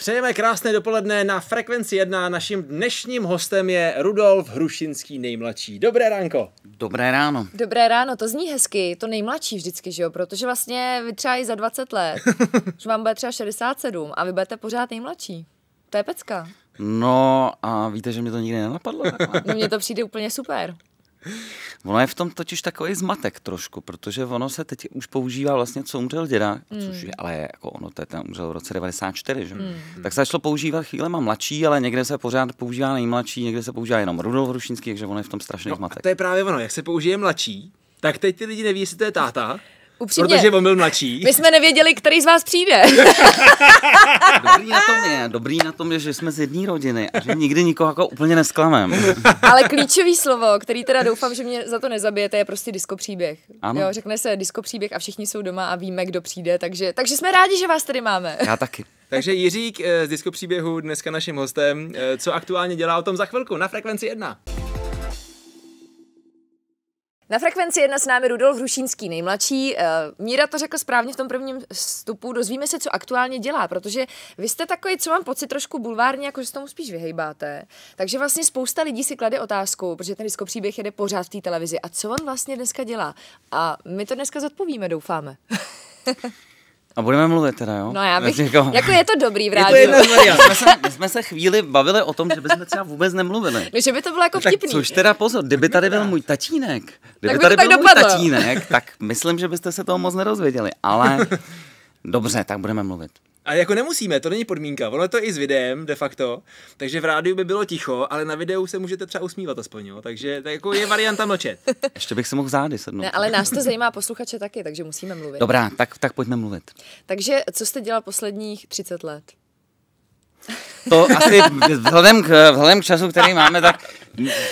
Přejeme krásné dopoledne na Frekvenci 1. Naším dnešním hostem je Rudolf Hrušinský nejmladší. Dobré ráno. Dobré ráno. Dobré ráno, to zní hezky, to nejmladší vždycky, že jo? Protože vlastně vy třeba i za 20 let, už vám bude třeba 67 a vy budete pořád nejmladší. To je pecka. No a víte, že mě to nikdy nenapadlo. No, mně to přijde úplně super. Ono je v tom totiž takový zmatek trošku, protože ono se teď už používá vlastně, co umřel děda, mm. což je, ale jako ono, to je ten umřel v roce 94, že? Mm. Tak se začalo používat chvílema mladší, ale někde se pořád používá nejmladší, někde se používá jenom Rudolf Rušínský, takže ono je v tom strašný no, zmatek. to je právě ono, jak se použije mladší, tak teď ty lidi neví, jestli to je táta, Upřímně, protože on byl mladší. My jsme nevěděli, který z vás přijde. dobrý na tom je, dobrý na tom je, že jsme z jedné rodiny a že nikdy nikoho jako úplně nesklamem. Ale klíčový slovo, který teda doufám, že mě za to nezabijete, je prostě disco příběh. Ano. Jo, řekne se disco příběh a všichni jsou doma a víme, kdo přijde, takže, takže jsme rádi, že vás tady máme. Já taky. Takže Jiřík eh, z Disko příběhu dneska naším hostem. Eh, co aktuálně dělá o tom za chvilku na Frekvenci 1. Na frekvenci jedna s námi Rudolf Hrušínský, nejmladší. Eh, Míra to řekl správně v tom prvním vstupu. Dozvíme se, co aktuálně dělá, protože vy jste takový, co mám pocit, trošku bulvárně, jako že se tomu spíš vyhejbáte. Takže vlastně spousta lidí si klade otázku, protože ten disko příběh jede pořád v té televizi. A co on vlastně dneska dělá? A my to dneska zodpovíme, doufáme. A budeme mluvit teda, jo? No já bych, jako, jako je to dobrý v rádiu. Je to jedna jsme, se, jsme se chvíli bavili o tom, že bychom třeba vůbec nemluvili. No, že by to bylo jako no vtipný. Tak, což teda pozor, kdyby tady byl můj tatínek, kdyby tak tady byl dopadlo. můj tatínek, tak myslím, že byste se toho moc nerozvěděli, ale dobře, tak budeme mluvit. A jako nemusíme, to není podmínka. Ono je to i s videem de facto. Takže v rádiu by bylo ticho, ale na videu se můžete třeba usmívat aspoň, jo. Takže tak jako je varianta mlčet. Ještě bych se mohl zády sednout. Ne, ale nás to zajímá posluchače taky, takže musíme mluvit. Dobrá, tak, tak pojďme mluvit. Takže co jste dělal posledních 30 let? To asi vzhledem k, vzhledem k času, který máme, tak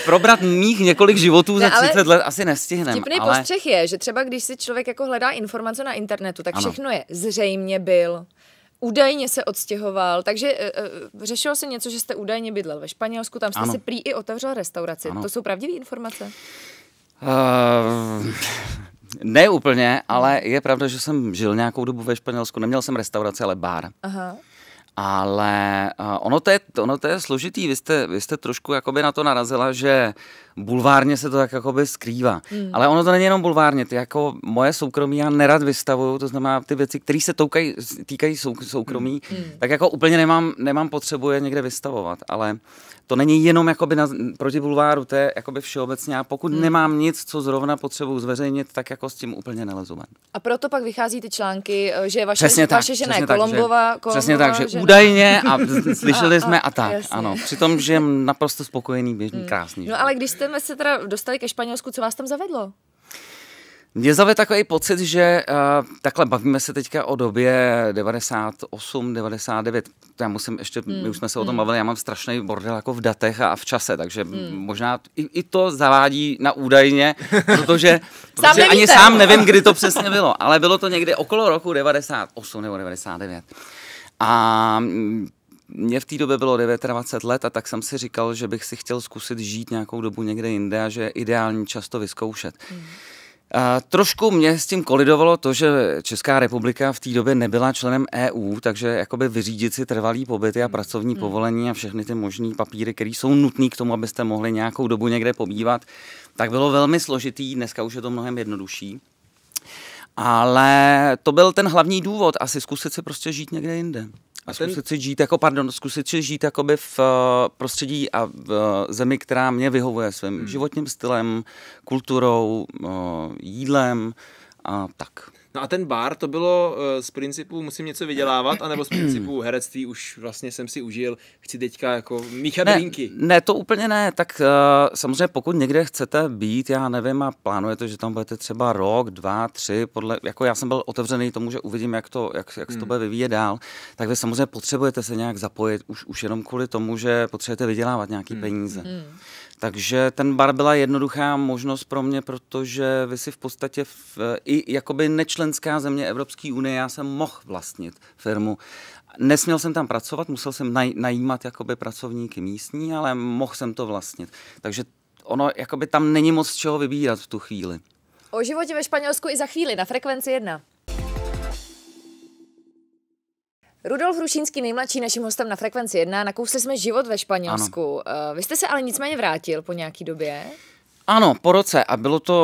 probrat mých několik životů ne, za 30 let asi nestihneme. Vtipný ale... postřeh je, že třeba když si člověk jako hledá informace na internetu, tak ano. všechno je zřejmě byl, údajně se odstěhoval, takže uh, řešilo se něco, že jste údajně bydlel ve Španělsku, tam jste ano. si prý i otevřel restauraci. Ano. To jsou pravdivé informace? Uh, ne úplně, ale je pravda, že jsem žil nějakou dobu ve Španělsku. Neměl jsem restauraci, ale bar. Aha. Ale eh, ono to je, ono to je složitý. Vy jste, vy jste trošku jakoby na to narazila, že bulvárně se to tak jakoby skrývá. Mm. Ale ono to není jenom bulvárně. Ty jako moje soukromí já nerad vystavuju, to znamená ty věci, které se toukaj, týkají sou, soukromí, mm. tak jako úplně nemám, nemám potřebu je někde vystavovat. Ale uh, to není jenom jakoby na, proti bulváru, to je jakoby všeobecně a pokud hmm. nemám nic, co zrovna potřebuju zveřejnit, tak jako s tím úplně nelezu ven. A proto pak vychází ty články, eh, že vaše, vaše tak, žena je Kolombova, že, Přesně tak, že žena. údajně a slyšeli a, jsme a, a tak, jasně. ano. Přitom, že naprosto spokojený, běžný, hmm. krásný. No ale když jste se teda dostali ke Španělsku, co vás tam zavedlo? Mě zave takový pocit, že uh, takhle bavíme se teďka o době 98, 99. Já musím ještě, mm. my hmm, už jsme se o tom hmm. bavili, já mám strašný bordel jako v datech a v čase, takže mm. možná i, i to zavádí na údajně, protože, protože ani sám nevím, kdy to přesně bylo, ale bylo to někdy okolo roku 98 nebo 99. A mě v té době bylo 29 let a tak jsem si říkal, že bych si chtěl zkusit žít nějakou dobu někde jinde a že je ideální často vyzkoušet. Mm. A trošku mě s tím kolidovalo to, že Česká republika v té době nebyla členem EU, takže jakoby vyřídit si trvalý pobyty a hmm. pracovní hmm. povolení a všechny ty možné papíry, které jsou nutné k tomu, abyste mohli nějakou dobu někde pobývat, tak bylo velmi složitý, dneska už je to mnohem jednodušší. Ale to byl ten hlavní důvod, asi zkusit si prostě žít někde jinde. A ten... zkusit si žít, jako, pardon, zkusit si žít jakoby v eh, prostředí a v eh, zemi, která mě vyhovuje svým hmm. životním stylem, kulturou, eh, jídlem a tak. No a ten bar, to bylo eh, z principu musím něco vydělávat, anebo z principu herectví už vlastně jsem si užil, chci teďka jako míchat ne, drinky. Ne, to úplně ne, tak uh, samozřejmě pokud někde chcete být, já nevím a plánujete, že tam budete třeba rok, dva, tři, podle, jako já jsem byl otevřený tomu, že uvidím, jak to, jak, jak se hmm. to bude vyvíjet dál, tak vy samozřejmě potřebujete se nějak zapojit, už, už jenom kvůli tomu, že potřebujete vydělávat nějaký hmm. peníze. Hmm. Takže ten bar byla jednoduchá možnost pro mě, protože vy si v podstatě v, eh, i jakoby nečl členská země Evropské unie, já jsem mohl vlastnit firmu. Nesměl jsem tam pracovat, musel jsem naj, najímat jakoby pracovníky místní, ale mohl jsem to vlastnit. Takže ono, jakoby tam není moc čeho vybírat v tu chvíli. O životě ve Španělsku i za chvíli na Frekvenci 1. Rudolf Hrušínský, nejmladší naším hostem na Frekvenci 1, nakousli jsme život ve Španělsku. Ano. Eh, vy jste se ale nicméně vrátil po nějaký době. Ano, po roce a bylo to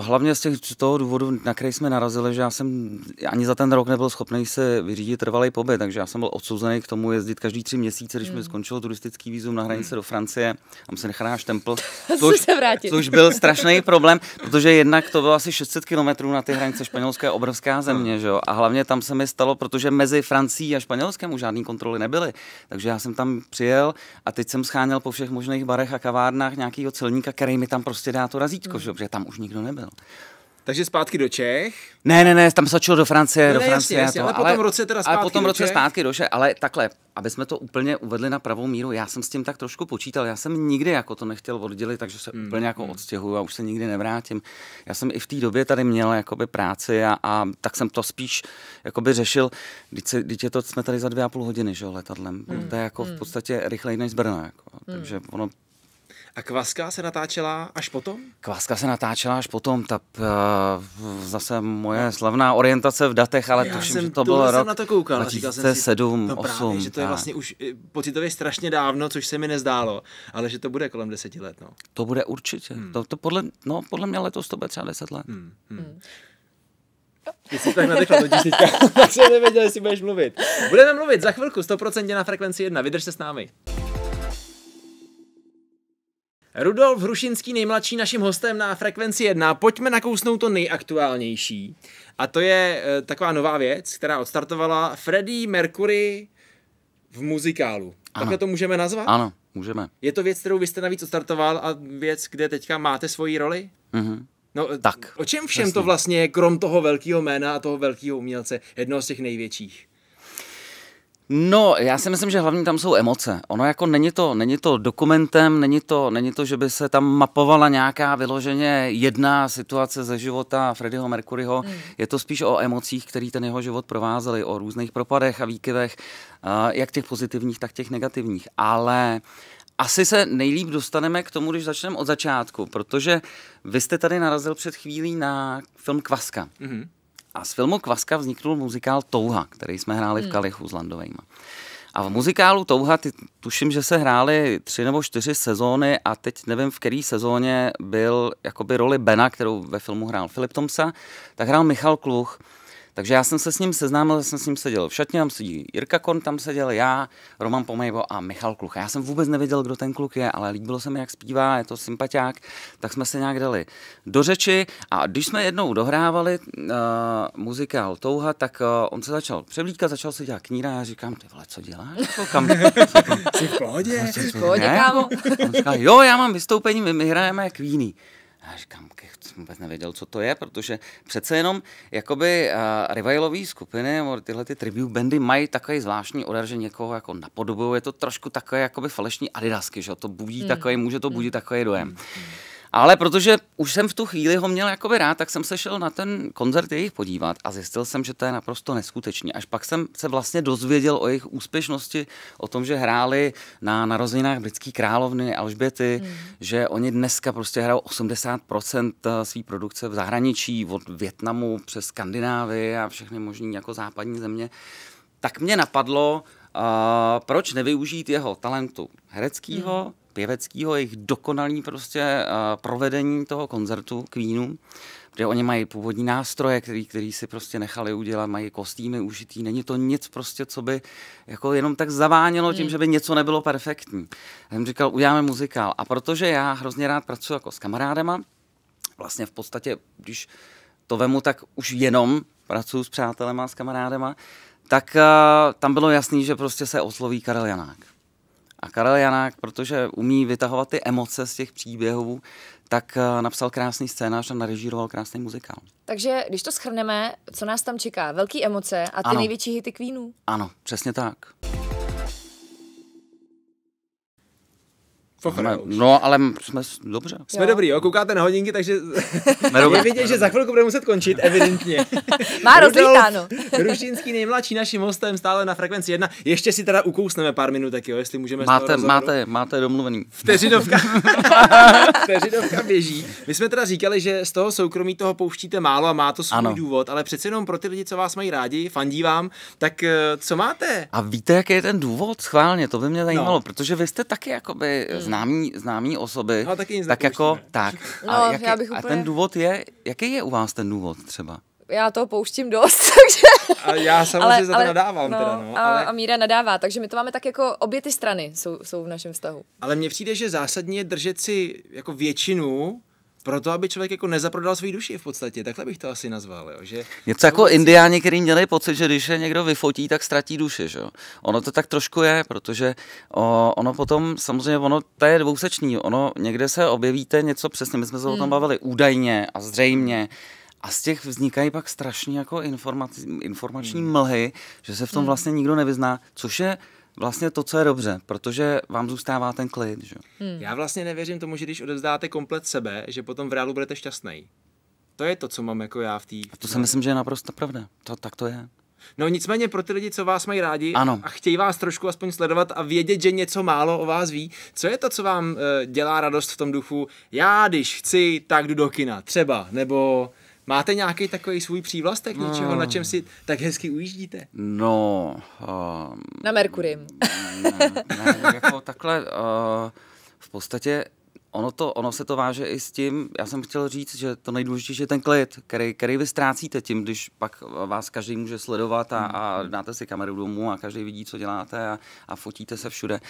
uh, hlavně z, těch, z toho důvodu, na který jsme narazili, že já jsem ani za ten rok nebyl schopný se vyřídit trvalý pobyt, takže já jsem byl odsouzený k tomu jezdit každý tři měsíce, když mm. mi hmm. skončilo turistický výzum na hranice mm. do Francie, tam se nechal náš templ, což, se vrátit. což byl strašný problém, protože jednak to bylo asi 600 kilometrů na ty hranice španělské obrovská hmm. země, že jo? a hlavně tam se mi stalo, protože mezi Francií a Španělskem už žádný kontroly nebyly, takže já jsem tam přijel a teď jsem scháněl po všech možných barech a kavárnách nějakého celníka, který mi tam tam prostě dá to razítko, hmm. že? protože tam už nikdo nebyl. Takže zpátky do Čech? Ne, ne, ne, tam stačilo do Francie, no ne, do Francie. Jasně, jasně, to, ale, ale po tom roce teda zpátky ale po tom do roce Čech. zpátky do Čech, ale takhle, aby jsme to úplně uvedli na pravou míru, já jsem s tím tak trošku počítal, já jsem nikdy jako to nechtěl oddělit, takže se hmm. úplně jako hmm. odstěhuju a už se nikdy nevrátím. Já jsem i v té době tady měl jakoby práci a, a tak jsem to spíš jakoby řešil, když, je to, jsme tady za dvě a půl hodiny, že jo, letadlem. Hmm. To je jako v hmm. podstatě rychleji než z Brna, jako. Hmm. takže ono a Kvaska se natáčela až potom? Kvaska se natáčela až potom, ta uh, zase moje slavná orientace v datech, ale Já tuším, jsem, že to bylo rok na to koukal, 2007, jsem si, no 8. Právě, že to je vlastně už eh, pocitově strašně dávno, což se mi nezdálo, ale že to bude kolem deseti let. No. To bude určitě. Hmm. To, to podle, no, podle mě letos to bude třeba deset let. Hmm. Hmm. hmm. Ty jsi tak nadechla do teďka, tak jsem nevěděl, jestli budeš mluvit. Budeme mluvit za chvilku, 100% na frekvenci 1, vydrž se s námi. Rudolf Hrušinský, nejmladší naším hostem na Frekvenci 1. Pojďme nakousnout to nejaktuálnější. A to je e, taková nová věc, která odstartovala Freddie Mercury v muzikálu. Ano. Takhle to můžeme nazvat? Ano, můžeme. Je to věc, kterou vy jste navíc odstartoval a věc, kde teďka máte svoji roli? Mhm. No, tak. O čem všem vlastně. to vlastně je, krom toho velkého jména a toho velkého umělce, jednoho z těch největších? No, já si myslím, že hlavně tam jsou emoce. Ono jako není to, není to dokumentem, není to, není to, že by se tam mapovala nějaká vyloženě jedna situace ze života Freddyho Mercuryho. Mm. Je to spíš o emocích, které ten jeho život provázely, o různých propadech a výkyvech, eh, jak těch pozitivních, tak těch negativních. Ale asi se nejlíp dostaneme k tomu, když začneme od začátku, protože vy jste tady narazil před chvílí na film Kvaska. Mm-hmm. A z filmu Kvaska vzniknul muzikál Touha, který jsme hráli v hmm. Kalichu s Landovejma. A v muzikálu Touha, ty, tuším, že se hrály tři nebo čtyři sezóny a teď nevím, v které sezóně byl jakoby roli Bena, kterou ve filmu hrál Filip Tomsa, tak hrál Michal Kluch. Takže já jsem se s ním seznámil, já jsem s ním seděl v šatně, tam sedí Jirka Korn, tam seděl já, Roman Pomejbo a Michal Klucha. Já jsem vůbec nevěděl, kdo ten kluk je, ale líbilo se mi, jak zpívá, je to sympatiák, tak jsme se nějak dali do řeči a když jsme jednou dohrávali uh, muzikál Touha, tak uh, on se začal převlíkat, začal se dělat kníra a já říkám, ty vole, co děláš? Co, jako, kam? Jsi v pohodě? Jsi v pohodě, kámo? On říká, jo, já mám vystoupení, my, my hrajeme jak víný. Já říkám, kech, jsem vůbec nevěděl, co to je, protože přece jenom jakoby uh, eh, revivalové skupiny nebo tyhle ty tribute bandy mají takový zvláštní odar, že někoho jako napodobují. Je to trošku takové jakoby falešní adidasky, že to budí mm. takový, může to hmm. budit mm. takový dojem. Mm. Ale protože už jsem v tu chvíli ho měl jakoby rád, tak jsem se šel na ten koncert jejich podívat a zjistil jsem, že to je naprosto neskutečný. Až pak jsem se vlastně dozvěděl o jejich úspěšnosti, o tom, že hráli na narozeninách britské královny Alžběty, mm. že oni dneska prostě hrajou 80% eh, své produkce v zahraničí, od Větnamu přes Skandinávii a všechny možné jako západní země. Tak mě napadlo, uh, proč nevyužít jeho talentu hereckého, mm pěveckého, jejich dokonalý prostě eh, provedení toho koncertu Queenu, kde oni mají původní nástroje, který, který si prostě nechali udělat, mají kostýmy užitý, není to nic prostě, co by jako jenom tak zavánělo tím, hmm. že by něco nebylo perfektní. Já jsem říkal, uděláme muzikál. A protože já hrozně rád pracuji jako s kamarádama, vlastně v podstatě, když to vemu, tak už jenom pracuji s přátelema, s kamarádama, tak uh, tam bylo jasný, že prostě se osloví Karel Janák. A Karel Janák, protože umí vytahovat ty emoce z těch příběhů, tak eh, napsal krásný scénář a narežíroval krásný muzikál. Takže když to schrneme, co nás tam čeká? Velké emoce a ty ano. největší hity Queenů? Ano, přesně tak. no, ale jsme dobře. Jsme jo. dobrý, jo, koukáte na hodinky, takže je vidět, že za chvilku bude muset končit, evidentně. Má rozlítáno. Rušinský nejmladší naším hostem stále na frekvenci 1. Ještě si teda ukousneme pár minutek, jo, jestli můžeme Máte, máte, máte domluvený. Vteřinovka, vteřinovka běží. My jsme teda říkali, že z toho soukromí toho pouštíte málo a má to svůj ano. důvod, ale přece jenom pro ty lidi, co vás mají rádi, fandí vám, tak eh, co máte? A víte, jaký je ten důvod? Schválně, to by mě zajímalo, no. protože vy jste taky jakoby hmm známí, známí osoby, no, tak, tak jako, tak. No, a, jaký, já bych úplně... a ten důvod je, jaký je u vás ten důvod třeba? já to pouštím dost, takže... A já samozřejmě ale, za to ale, nadávám no, teda, no. A, ale... a Míra nadává, takže my to máme tak jako obě ty strany jsou, jsou v našem vztahu. Ale mně přijde, že zásadně je držet si jako většinu proto, aby člověk jako nezaprodal svůj duši v podstatě, takhle bych to asi nazval. Jo? Že Něco jako vůbec... indiáni, kteří měli pocit, že když je někdo vyfotí, tak ztratí duši. Že? Ono to tak trošku je, protože o, ono potom, samozřejmě, ono to je dvouseční. Ono někde se objevíte něco přesně, my jsme se hmm. o tom hmm. bavili údajně a zřejmě. A z těch vznikají pak strašně jako informaci, informační hmm. mlhy, že se v tom hmm. vlastně nikdo nevyzná, což je vlastně to, co je dobře, protože vám zůstává ten klid. Že? Hmm. Já vlastně nevěřím tomu, že když odevzdáte komplet sebe, že potom v reálu budete šťastný. To je to, co mám jako já v té. To si myslím, že je naprosto pravda. To, tak to je. No nicméně pro ty lidi, co vás mají rádi ano. a chtějí vás trošku aspoň sledovat a vědět, že něco málo o vás ví, co je to, co vám e, dělá radost v tom duchu, já když chci, tak jdu do kina, třeba, nebo Máte nějaký takový svůj přívlastek no. něčeho, na čem si tak hezky ujíždíte? No. Um, na Merkury. Um, ne, ne, jako takhle. Uh, v podstatě ono, to, ono se to váže i s tím, já jsem chtěl říct, že to nejdůležitější je ten klid, který, který vy ztrácíte tím, když pak vás každý může sledovat a, a hmm. dáte si kameru domů a každý vidí, co děláte a, a fotíte se všude,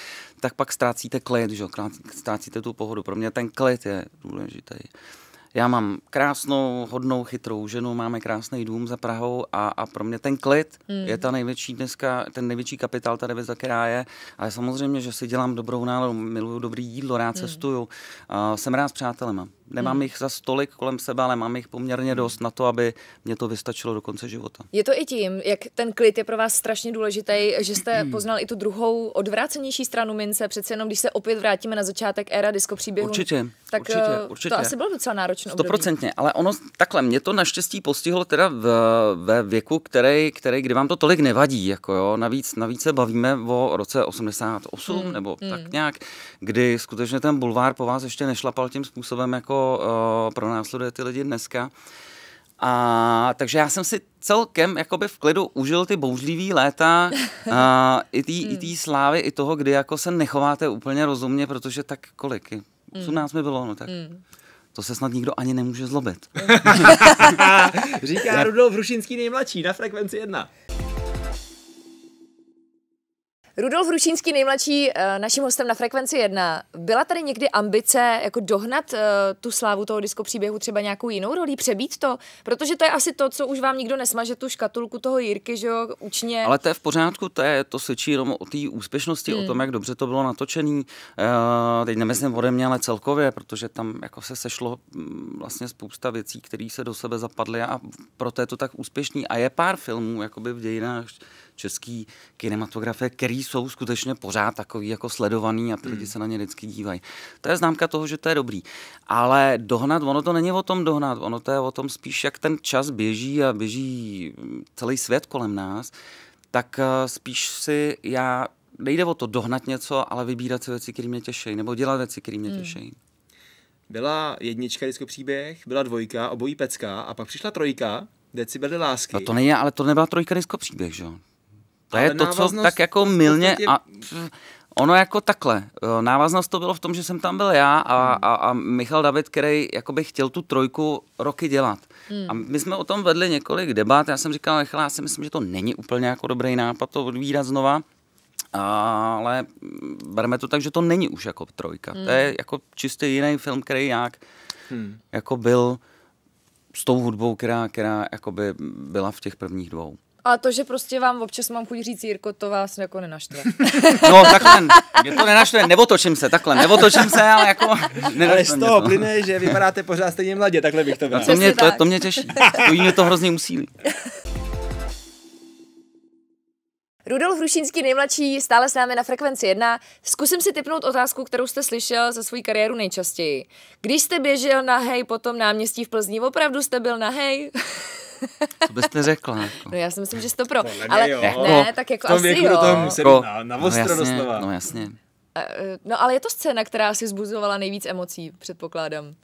tak pak ztrácíte klid, že? ztrácíte tu pohodu. Pro mě ten klid je důležitý já mám krásnou, hodnou, chytrou ženu, máme krásný dům za Prahou a, a pro mě ten klid mm. je ta největší dneska, ten největší kapitál ta ve která je. Ale samozřejmě, že si dělám dobrou náladu, miluju dobrý jídlo, rád mm. cestuju, uh, jsem rád s přátelema. Nemám hmm. jich za stolik kolem sebe, ale mám jich poměrně dost na to, aby mě to vystačilo do konce života. Je to i tím, jak ten klid je pro vás strašně důležitý, že jste hmm. poznal i tu druhou odvrácenější stranu mince. Přece jenom, když se opět vrátíme na začátek éra disko příběhu. Určitě, tak určitě, eh, určitě. to asi bylo docela náročné. Stoprocentně, ale ono takhle, mě to naštěstí postihlo teda v, ve věku, který, který, kdy vám to tolik nevadí. Jako jo. Navíc, navíc se bavíme o roce 88 hmm. nebo hmm. tak nějak, kdy skutečně ten bulvár po vás ještě nešlapal tím způsobem, jako Eh, pro nás pronásleduje ty lidi dneska. A, takže já jsem si celkem jakoby v klidu užil ty bouřlivý léta a, i té hmm. slávy, i toho, kdy jako se nechováte úplně rozumně, protože tak kolik? 18 mm. mi bylo, no tak. Mm. To se snad nikdo ani nemůže zlobit. Říká Rudolf Rušinský nejmladší na frekvenci 1. Rudolf Rušínský, nejmladší, eh, naším hostem na Frekvenci 1. Byla tady někdy ambice jako dohnat eh, tu slávu toho disko příběhu třeba nějakou jinou rolí, přebít to? Protože to je asi to, co už vám nikdo nesmaže, tu škatulku toho Jirky, že jo, učně. Ale to je v pořádku, to, je, to svědčí jenom o té úspěšnosti, hmm. o tom, jak dobře to bylo natočené. Eh, teď nemyslím ode mě, ale celkově, protože tam jako se sešlo mm, vlastně spousta věcí, které se do sebe zapadly a proto je to tak úspěšný. A je pár filmů jakoby v dějinách český kinematografie, který jsou skutečně pořád takový jako sledovaný a ty lidi hmm. se na ně vždycky dívají. To je známka toho, že to je dobrý. Ale dohnat, ono to není o tom dohnat, ono to je o tom spíš, jak ten čas běží a běží mm, celý svět kolem nás, tak eh, spíš si já nejde o to dohnat něco, ale vybírat si věci, které mě těší, nebo dělat věci, které mě těší. Hmm. Byla jednička disco příběh, byla dvojka, obojí pecka a pak přišla trojka, decibely lásky. No to není, ale to nebyla trojka disco příběh, že jo? To Ale je to, co tak jako milně a Ono jako takhle. Návaznost to bylo v tom, že jsem tam byl já a, hmm. a, a Michal David, který by chtěl tu trojku roky dělat. Hmm. A my jsme o tom vedli několik debat. Já jsem říkal, Michal, já si myslím, že to není úplně jako dobrý nápad to odvírat znova. Ale bereme to tak, že to není už jako trojka. Hmm. To je hmm. jako čistě jiný film, který jak hmm. jako byl s tou hudbou, která, která by byla v těch prvních dvou. A to, že prostě vám občas mám chuť říct, Jirko, to vás jako nenaštve. No, takhle, mě to nenaštve, nevotočím se, takhle, nevotočím se, ale jako... Ale z toho to. plyne, že vypadáte pořád stejně mladě, takhle bych to bral. To to, to mě těší, to mě to hrozně musí. Rudolf Hrušínský nejmladší stále s námi na frekvenci 1. Zkusím si typnout otázku, kterou jste slyšel za svou kariéru nejčastěji. Když jste běžel na hej po tom náměstí v Plzni, opravdu jste byl na hej? To byste řekla. Jako. No já si myslím, že to pro. No, ne, ale ne, jako tak jako v tom asi jo. to toho musí jako, na, na no, jasně, No jasně. E, no ale je to scéna, která si zbuzovala nejvíc emocí, předpokládám.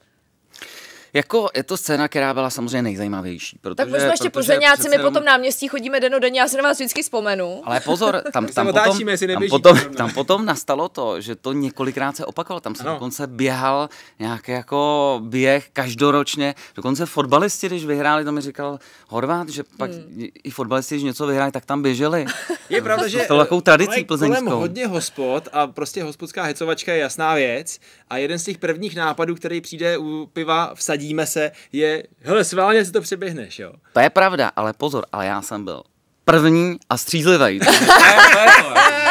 Jako je to scéna, která byla samozřejmě nejzajímavější. Protože, tak my jsme ještě plzeňáci, my potom náměstí chodíme den den, já se na vás vždycky vzpomenu. Ale pozor, tam, tam, potom, otáčíme, tam, potom, tam potom nastalo to, že to několikrát se opakovalo. Tam se ano. dokonce běhal nějaký jako běh každoročně. Dokonce fotbalisti, když vyhráli, to mi říkal Horvát, že pak hmm. i fotbalisti, když něco vyhráli, tak tam běželi. Je pravda, že to takovou tradicí plzeňskou. Kolem hodně hospod a prostě hospodská hecovačka je jasná věc. A jeden z těch prvních nápadů, který přijde u piva, vsadí sladíme se, je, hele, sválně si to přeběhneš, jo. To je pravda, ale pozor, ale já jsem byl první a střízlivý.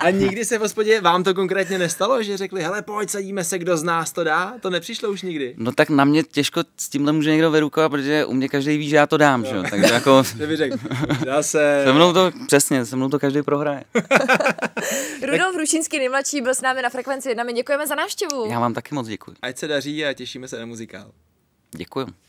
A nikdy se v hospodě vám to konkrétně nestalo, že řekli, hele, pojď, sadíme se, kdo z nás to dá? To nepřišlo už nikdy. No tak na mě těžko s tímhle může někdo vyrukovat, protože u mě každý ví, že já to dám, no. že jo. No. Takže jako... já se... Se mnou to, přesně, se mnou to každý prohraje. Rudolf Rušinský nejmladší byl s námi na Frekvenci 1. My děkujeme za návštěvu. Já vám taky moc děkuji. Ať se daří a těšíme se na muzikál. Děkuji.